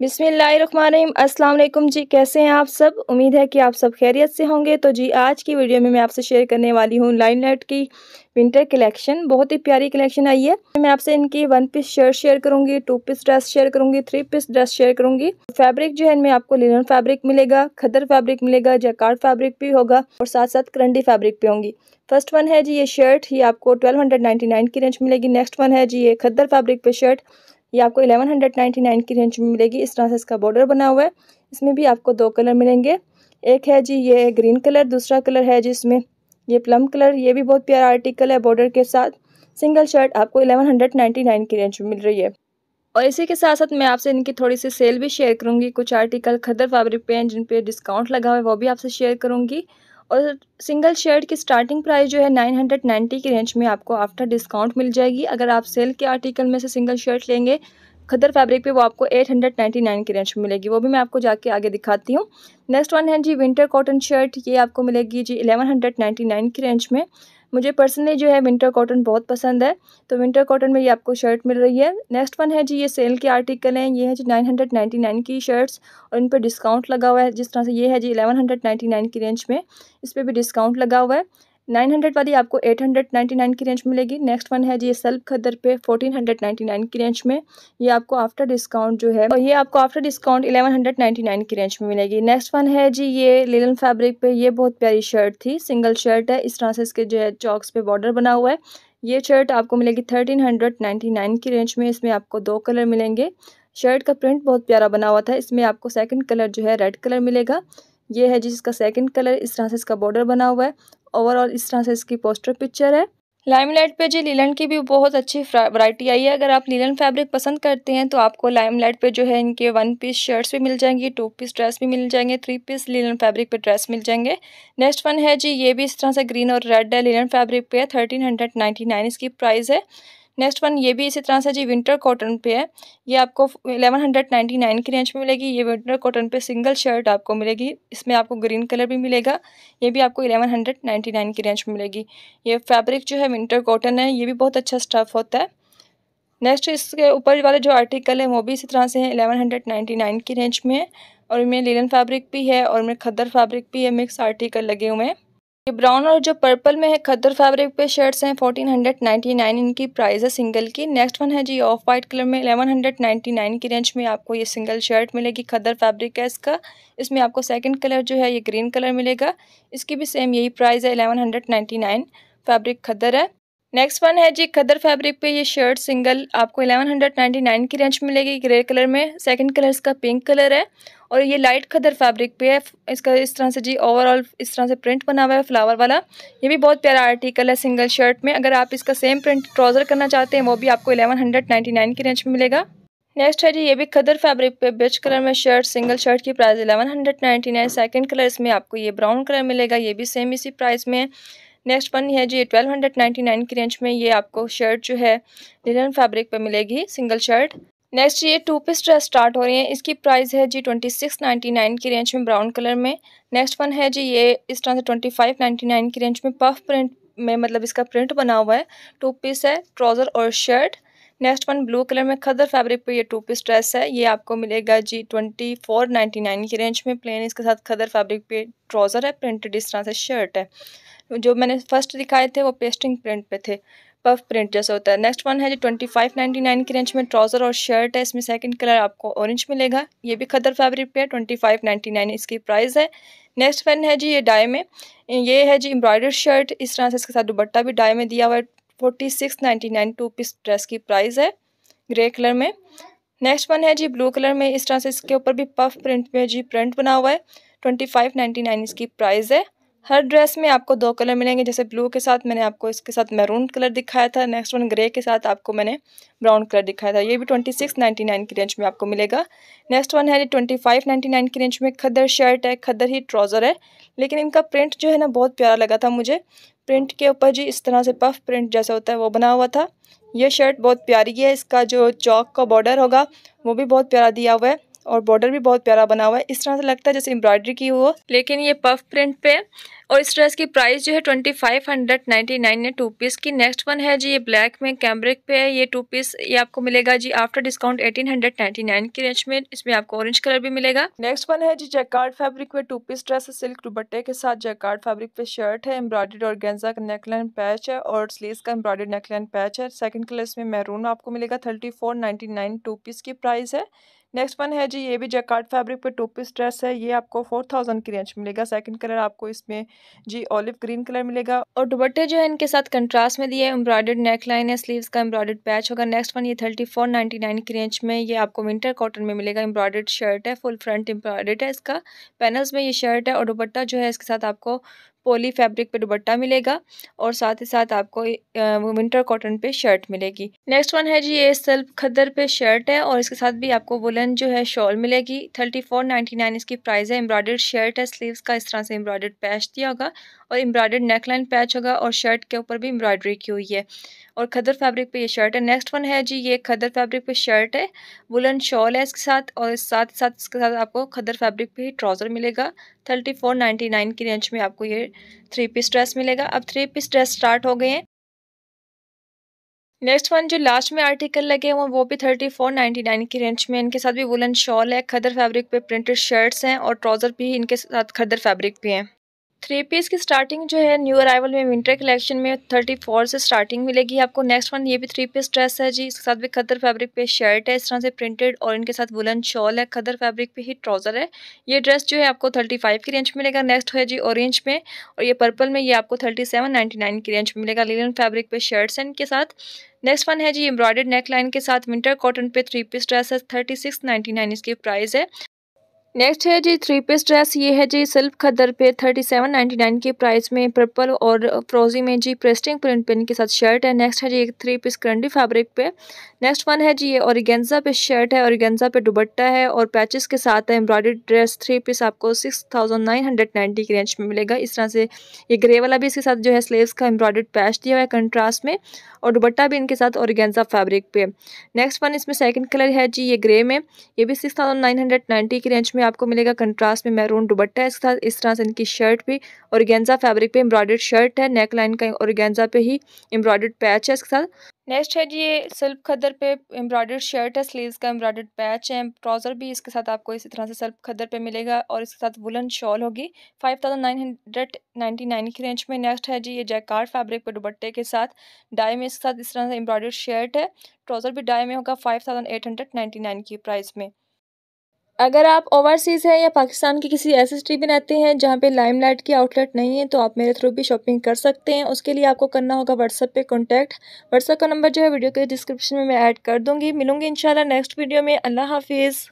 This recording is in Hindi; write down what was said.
बिसमीम अस्सलाम जी कैसे हैं आप सब उम्मीद है कि आप सब खैरियत से होंगे तो जी आज की वीडियो में मैं आपसे शेयर करने वाली हूँ लाइन लाइट की विंटर कलेक्शन बहुत ही प्यारी कलेक्शन आई है मैं आपसे इनकी वन पीस शर्ट शेयर करूँगी टू पीस ड्रेस शेयर करूँगी थ्री पीस ड्रेस शेयर करूँगी फैब्रिक जो है इनमें आपको लिनन फैब्रिक मिलेगा खदर फैब्रिक मिलेगा जैकार्ड फैब्रिक भी होगा और साथ साथ करंडी फैब्रिक भी होंगी फर्स्ट वन है जी ये शर्ट ये आपको ट्वेल्व की रेंज मिलेगी नेक्स्ट वन है जी ये खदर फैब्रिक पे शर्ट ये आपको 1199 की रेंज में मिलेगी इस तरह से इसका बॉर्डर बना हुआ है इसमें भी आपको दो कलर मिलेंगे एक है जी ये ग्रीन कलर दूसरा कलर है जी इसमें ये प्लम कलर ये भी बहुत प्यारा आर्टिकल है बॉर्डर के साथ सिंगल शर्ट आपको 1199 की रेंज में मिल रही है और इसी के साथ साथ मैं आपसे इनकी थोड़ी सी सेल भी शेयर करूँगी कुछ आर्टिकल खदर फैब्रिक पे हैं जिन पर डिस्काउंट लगा हुआ है वो भी आपसे शेयर करूँगी और सिंगल शर्ट की स्टार्टिंग प्राइस जो है 990 की रेंज में आपको आफ्टर डिस्काउंट मिल जाएगी अगर आप सेल के आर्टिकल में से सिंगल शर्ट लेंगे खदर फैब्रिक पे वो आपको 899 की रेंज में मिलेगी वो भी मैं आपको जाके आगे दिखाती हूँ नेक्स्ट वन है जी विंटर कॉटन शर्ट ये आपको मिलेगी जी 1199 की रेंज में मुझे पर्सनली जो है विंटर कॉटन बहुत पसंद है तो विंटर कॉटन में ये आपको शर्ट मिल रही है नेक्स्ट वन है जी ये सेल के आर्टिकल हैं ये है जी नाइन हंड्रेड नाइन्टी नाइन की शर्ट्स और इन पर डिस्काउंट लगा हुआ है जिस तरह से ये है जी एलेवन हंड्रेड नाइन्टी नाइन की रेंज में इस पर भी डिस्काउंट लगा हुआ है नाइन हंड्रेड वाली आपको एट हंड्रेड नाइन्टी नाइन की रेंज मिलेगी नेक्स्ट वन है जी सेल्फ खदर पे हंड्रेड नाइन्टी नाइन की रेंज में ये आपको आफ्टर डिस्काउंट जो है और ये आपको after discount hundred ninety nine की रेंज में मिलेगी नेक्स्ट वन है जी ये लिलन फैब्रिक पे ये बहुत प्यारी शर्ट थी सिंगल शर्ट है इस तरह से इसके जो है चौकस पे बॉर्डर बना हुआ है ये शर्ट आपको मिलेगी थर्टीन हंड्रेड नाइन्टी नाइन की रेंज में इसमें आपको दो कलर मिलेंगे शर्ट का प्रिंट बहुत प्यारा बना हुआ था इसमें आपको सेकेंड कलर जो है रेड कलर मिलेगा ये है जिसका सेकंड कलर इस तरह से इसका बॉर्डर बना हुआ है ओवरऑल इस तरह से इसकी पोस्टर पिक्चर है लाइमलाइट पे जी लीलन की भी बहुत अच्छी वैरायटी आई है अगर आप लीलन फैब्रिक पसंद करते हैं तो आपको लाइमलाइट पे जो है इनके वन पीस शर्ट्स भी मिल जाएंगी टू पीस ड्रेस भी मिल जाएंगे थ्री पीस लीलन फैब्रिक पे ड्रेस मिल जाएंगे नेक्स्ट वन है जी ये भी इस तरह से ग्रीन और रेड है लीलन फैब्रिक पे है थर्टीन हंड्रेड नाइन्टी नाइन इसकी प्राइस है नेक्स्ट वन ये भी इसी तरह से जी विंटर कॉटन पे है ये आपको एलेवन हंड्रेड नाइन्टी नाइन की रेंज में मिलेगी ये विंटर कॉटन पे सिंगल शर्ट आपको मिलेगी इसमें आपको ग्रीन कलर भी मिलेगा ये भी आपको एलेवन हंड्रेड नाइन्टी नाइन की रेंज में मिलेगी ये फैब्रिक जो है विंटर कॉटन है ये भी बहुत अच्छा स्टफ़ होता है नेक्स्ट इसके ऊपर वाले जो आर्टिकल है वो भी इसी तरह से हैं एलेवन हंड्रेड नाइन्टी नाइन की रेंज में है और इनमें लीलन फैब्रिक भी है और इनमें खद्दर फैब्रिक भी है मिक्स आर्टिकल लगे हुए हैं ये ब्राउन और जो पर्पल में है खद्दर फैब्रिक पे शर्ट्स हैं 1499 इनकी प्राइस है सिंगल की नेक्स्ट वन है जी ऑफ वाइट कलर में 1199 की रेंज में आपको ये सिंगल शर्ट मिलेगी खद्दर फैब्रिक है इसका इसमें आपको सेकंड कलर जो है ये ग्रीन कलर मिलेगा इसकी भी सेम यही प्राइस है 1199 फैब्रिक खद्दर है नेक्स्ट वन है जी खदर फैब्रिक पे ये शर्ट सिंगल आपको 1199 की रेंज मिलेगी ग्रे कलर में सेकंड कलर इसका पिंक कलर है और ये लाइट खदर फैब्रिक पे है इसका इस तरह से जी ओवरऑल इस तरह से प्रिंट बना हुआ है फ्लावर वाला ये भी बहुत प्यारा आर्टिकल है सिंगल शर्ट में अगर आप इसका सेम प्रिंट ट्राउज़र करना चाहते हैं वो भी आपको एलेवन की रेंज में मिलेगा नेक्स्ट है जी ये भी खदर फैब्रिक पे बेच कलर में शर्ट सिंगल शर्ट की प्राइस 1199 सेकंड कलर इसमें आपको ये ब्राउन कलर मिलेगा ये भी सेम इसी प्राइस में है नेक्स्ट वन है जी ट्वेल्व हंड्रेड नाइन्टी नाइन की रेंज में ये आपको शर्ट जो है लिनन फैब्रिक पे मिलेगी सिंगल शर्ट नेक्स्ट ये टू पीस ड्रेस स्टार्ट हो रही है इसकी प्राइस है जी ट्वेंटी सिक्स नाइन्टी नाइन की रेंज में ब्राउन कलर में नेक्स्ट वन है जी ये इस तरह से ट्वेंटी फाइव नाइन्टी नाइन की रेंज में पफ प्रिंट में मतलब इसका प्रिंट बना हुआ है टू पीस है ट्राउज़र और shirt next one blue colour में खदर फैब्रिक पे ये टू पीस ड्रेस है ये आपको मिलेगा जी ट्वेंटी फोर नाइन्टी नाइन की रेंज में प्लेन इसके साथ खदर फैब्रिक पे ट्राउज़र है प्रिंटेड इस तरह से शर्ट है जो मैंने फर्स्ट दिखाए थे वो पेस्टिंग प्रिंट पे थे पफ प्रिंट जैसा होता है नेक्स्ट वन है जो ट्वेंटी फाइव नाइन्टी नाइन की रेंज में ट्राउज़र और शर्ट है इसमें सेकंड कलर आपको ऑरेंज मिलेगा ये भी खदर फैब्रिक पे है ट्वेंटी फाइव नाइन्टी नाइन इसकी प्राइस है नेक्स्ट वन है जी ये डाई में ये है जी एम्ब्रॉयडर शर्ट इस तरह से इसके साथ दुबट्टा भी डाई में दिया हुआ है forty six ninety nine two piece dress की प्राइस है ग्रे कलर में नेक्स्ट वन है जी ब्लू कलर में इस तरह से इसके ऊपर भी पफ प्रिंट में जी प्रिंट बना हुआ है ट्वेंटी फाइव नाइन्टी नाइन इसकी प्राइस है हर ड्रेस में आपको दो कलर मिलेंगे जैसे ब्लू के साथ मैंने आपको इसके साथ मैरून कलर दिखाया था नेक्स्ट वन ग्रे के साथ आपको मैंने ब्राउन कलर दिखाया था ये भी ट्वेंटी सिक्स नाइन्टी नाइन की रेंज में आपको मिलेगा नेक्स्ट वन है ये ट्वेंटी फाइव नाइन्टी नाइन की रेंज में खदर शर्ट है खदर ही ट्राउज़र है लेकिन इनका प्रिंट जो है ना बहुत प्यारा लगा था मुझे प्रिंट के ऊपर जी इस तरह से पफ प्रिंट जैसा होता है वो बना हुआ था यह शर्ट बहुत प्यारी है इसका जो चौक का बॉर्डर होगा वो भी बहुत प्यारा दिया हुआ है और बॉर्डर भी बहुत प्यारा बना हुआ है इस तरह से लगता है जैसे एम्ब्रॉयडरी की हो लेकिन ये पफ प्रिंट पे और इस ड्रेस की प्राइस जो है twenty five hundred ninety nine है टू पीस की नेक्स्ट वन है जी ये ब्लैक में कैम्ब्रिक पे है ये टू पीस ये आपको मिलेगा जी after discount eighteen hundred ninety nine की रेंज में इसमें आपको ऑरेंज कलर भी मिलेगा नेक्स्ट वन है जी जैकार्ड फैब्रिक पे टू पीस ड्रेस सिल्क दुपट्टे के साथ जैकार्ड फैब्रिक पे शर्ट है एम्ब्रॉयड और गेंजा का नेकलाइन पैच है और स्लीव का एम्ब्रॉयड नेकलाइन पैच है सेकंड कलर इसमें मैरून आपको मिलेगा thirty four nine two piece की प्राइस है नेक्स्ट वन है जी ये भी जैकार्ड फैब्रिक पे टू पीस ड्रेस है ये आपको फोर थाउजेंड की रेंज मिलेगा सेकंड कलर आपको इसमें जी ऑलिव ग्रीन कलर मिलेगा और दुबट्टे जो है इनके साथ कंट्रास्ट में दिए है एम्ब्रॉयडर्ड नेक लाइन है स्लीव्स का एम्ब्रॉयडर्ड पैच होगा नेक्स्ट वन ये थर्टी फोर नाइन्टी नाइन की रेंज में ये आपको विंटर कॉटन में मिलेगा एम्ब्रॉयडर्ड शर्ट है फुल फ्रंट एम्ब्रॉयडर्ड है इसका पैनल्स में ये शर्ट है और दुबट्टा जो है इसके साथ आपको पोली फैब्रिक पे दुबट्टा मिलेगा और साथ ही साथ आपको विंटर कॉटन पे शर्ट मिलेगी नेक्स्ट वन है जी ये सेल्फ खदर पे शर्ट है और इसके साथ भी आपको वुलन जो है शॉल मिलेगी थर्टी फोर नाइन्टी नाइन इसकी प्राइस है एम्ब्रॉयडर्ड शर्ट है स्लीव्स का इस तरह से एम्ब्रॉयडर्ड पैच दिया होगा और एम्ब्रॉयडर्ड नेकलाइन पैच होगा और शर्ट के ऊपर भी एम्ब्रॉयडरी की हुई है और खदर फैब्रिक पे ये शर्ट है नेक्स्ट वन है जी ये खदर फैब्रिक पे शर्ट है वुलन शॉल है इसके साथ और साथ ही साथ इसके साथ आपको खदर फैब्रिक पे ही ट्राउज़र मिलेगा थर्टी फोर नाइन्टी नाइन की रेंज में आपको ये थ्री पीस ड्रेस मिलेगा अब थ्री पीस ड्रेस स्टार्ट हो गए हैं नेक्स्ट वन जो लास्ट में आर्टिकल लगे हुए वो भी थर्टी फोर नाइन्टी नाइन की रेंज में इनके साथ भी वुलन शॉल है खदर फैब्रिक पे प्रिंटेड शर्ट्स हैं और ट्राउज़र भी इनके साथ खदर फैब्रिक भी हैं थ्री पीस की स्टार्टिंग जो है न्यू अराइवल में विंटर कलेक्शन में थर्टी फोर से स्टार्टिंग मिलेगी आपको नेक्स्ट वन ये भी थ्री पीस ड्रेस है जी इसके साथ भी खदर फैब्रिक पे शर्ट है इस तरह से प्रिंटेड और इनके साथ वुलन शॉल है खदर फैब्रिक पे ही ट्राउज़र है ये ड्रेस जो है आपको थर्टी फाइव की रेंज मिलेगा नेक्स्ट है जी ऑरेंज में और ये पर्पल में ये आपको थर्टी सेवन नाइन्टी नाइन की रेंज मिलेगा लिलन फैब्रिक पे शर्ट्स है इनके साथ नेक्स्ट वन है जी एम्ब्रॉयडर्ड नेक लाइन के साथ विंटर कॉटन पे थ्री पीस ड्रेस है थर्टी सिक्स नाइन्टी नाइन इसकी प्राइस है नेक्स्ट है जी थ्री पीस ड्रेस ये है जी सिल्क खदर पे थर्टी सेवन नाइन्टी नाइन के प्राइस में पर्पल और फ्रोजी में जी प्रेस्टिंग प्रिंट पेन के साथ शर्ट है नेक्स्ट है जी एक थ्री पीस करंडी फैब्रिक पे नेक्स्ट वन है जी ये औरगेंजा पे शर्ट है औरगेंजा पे दुबट्टा है और पैचेस के साथ है एम्ब्रॉयडरी ड्रेस थ्री पीस आपको six thousand nine hundred ninety के रेंज में मिलेगा इस तरह से ये ग्रे वाला भी इसके साथ जो है स्लेव्स का एम्ब्रॉयडर्ड पैच दिया हुआ है कंट्रास्ट में और दुबट्टा भी इनके साथ औरगेंजा फैब्रिक पे नेक्स्ट वन इसमें सेकेंड कलर है जी ये ग्रे में ये भी six thousand nine hundred ninety की रेंज में में आपको मिलेगा कंट्रास्ट में मैरून दुबट्टा है इसके साथ इस तरह से इनकी शर्ट भी और गेंजा फैब्रिक पे एम्ब्रॉयडर्ड शर्ट है नेक लाइन का और गेंजा पे ही एम्ब्रॉयडर्ड पैच है इसके साथ नेक्स्ट है जी ये सिल्प खदर पे एम्ब्रॉयडर्ड शर्ट है स्लीव्स का एम्ब्रॉयडर्ड पैच है ट्राउज़र भी इसके साथ आपको इसी तरह से सिल्प खदर पे मिलेगा और इसके साथ वुलन शॉल होगी five thousand nine hundred ninety nine की रेंज में नेक्स्ट है जी ये जैकार फैब्रिक पे दुबट्टे के साथ डाई में इसके साथ इस तरह से एम्ब्रॉयडर्ड शर्ट है ट्राउज़र भी डाई में होगा फाइव की प्राइस में अगर आप ओवरसीज़ हैं या पाकिस्तान के किसी ऐसे सिटी में रहते हैं जहाँ पे लाइमलाइट की आउटलेट नहीं है तो आप मेरे थ्रू भी शॉपिंग कर सकते हैं उसके लिए आपको करना होगा व्हाट्सअप पे कॉन्टैक्ट व्हाट्सअप का नंबर जो है वीडियो के डिस्क्रिप्शन में मैं ऐड कर दूँगी मिलूंगी इंशाल्लाह नेक्स्ट वीडियो में अल्लाह हाफिज़